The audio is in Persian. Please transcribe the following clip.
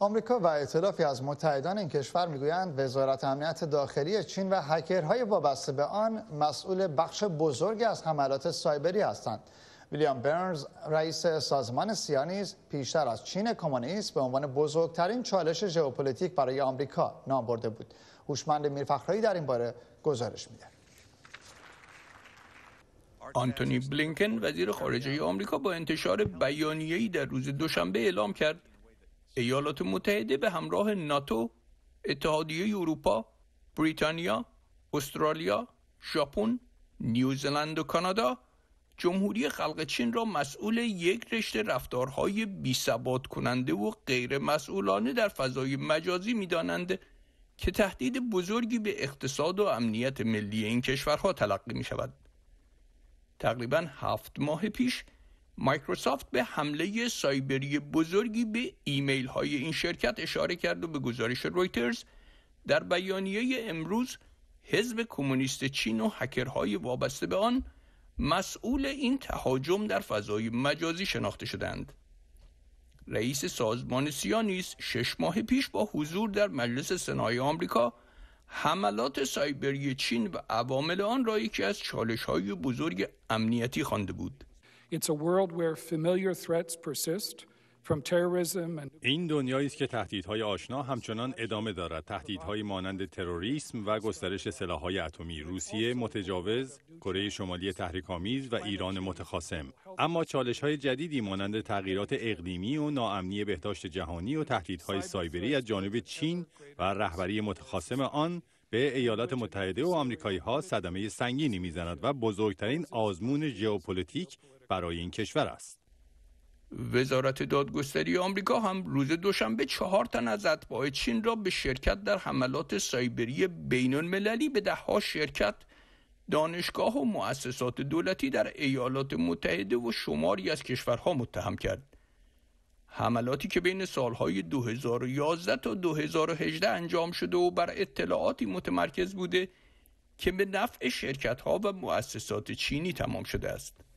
آمریکا و اطلافی از متحدان این کشور میگویند وزارت امنیت داخلی چین و هکرهای وابسته به آن مسئول بخش بزرگی از حملات سایبری هستند ویلیام برنز رئیس سازمان سیانیز پیشتر از چین کمونیست به عنوان بزرگترین چالش ژئوپلیتیک برای آمریکا نام برده بود هوشمند میرفخرایی در این باره گزارش میده آنتونی بلینکن وزیر خارجه آمریکا با انتشار بیانیه‌ای در روز دوشنبه اعلام کرد ایالات متحده به همراه ناتو، اتحادیه اروپا، بریتانیا، استرالیا، ژاپن، نیوزلند و کانادا جمهوری خلق چین را مسئول یک رشته رفتارهای بی کننده و غیر مسئولانه در فضای مجازی می دانند که تهدید بزرگی به اقتصاد و امنیت ملی این کشورها تلقی می شود. تقریبا هفت ماه پیش مایکروسافت به حمله سایبری بزرگی به ایمیل های این شرکت اشاره کرد و به گزارش رویترز در بیانیه امروز حزب کمونیست چین و هکرهای وابسته به آن مسئول این تهاجم در فضای مجازی شناخته شدند. رئیس سازمان نیز شش ماه پیش با حضور در مجلس سنای آمریکا حملات سایبری چین و عوامل آن را یکی از چالش های بزرگ امنیتی خوانده بود. این دنیایی است که تهدیدهای آشنا همچنان ادامه دارد تهدیدهایی مانند تروریسم و گسترش سلاحهای اتمی روسیه متجاوز کره شمالی تحریک‌آمیز و ایران متخاصم اما چالش های جدیدی مانند تغییرات اقلیمی و ناامنی بهداشت جهانی و تهدیدهای سایبری از جانب چین و رهبری متخاصم آن به ایالات متحده و آمریکایی ها صدمه سنگینی میزند و بزرگترین آزمون ژئوپلیتیک برای این کشور است. وزارت دادگستری آمریکا هم روز دوشنبه چهار تن از اتباع چین را به شرکت در حملات سایبری بین المللی به دهها شرکت دانشگاه و مؤسسات دولتی در ایالات متحده و شماری از کشورها متهم کرد. حملاتی که بین سالهای 2011 تا 2018 انجام شده و بر اطلاعاتی متمرکز بوده که به نفع شرکتها و مؤسسات چینی تمام شده است.